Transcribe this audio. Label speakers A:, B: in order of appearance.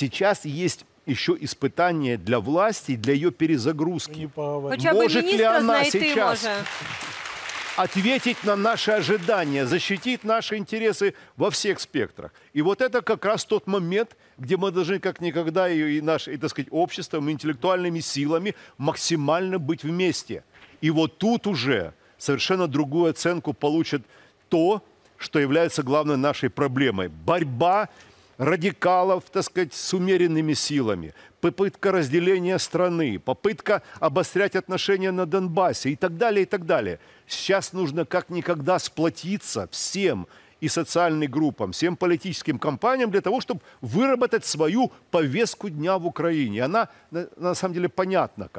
A: Сейчас есть еще испытание для власти, для ее перезагрузки. Ну, Может ли она сейчас ответить на наши ожидания, защитить наши интересы во всех спектрах? И вот это как раз тот момент, где мы должны как никогда ее и наше, и, так сказать, общество, мы интеллектуальными силами максимально быть вместе. И вот тут уже совершенно другую оценку получит то, что является главной нашей проблемой. Борьба радикалов, так сказать, с умеренными силами, попытка разделения страны, попытка обострять отношения на Донбассе и так далее, и так далее. Сейчас нужно как никогда сплотиться всем и социальным группам, всем политическим компаниям для того, чтобы выработать свою повестку дня в Украине. Она на, на самом деле понятна как.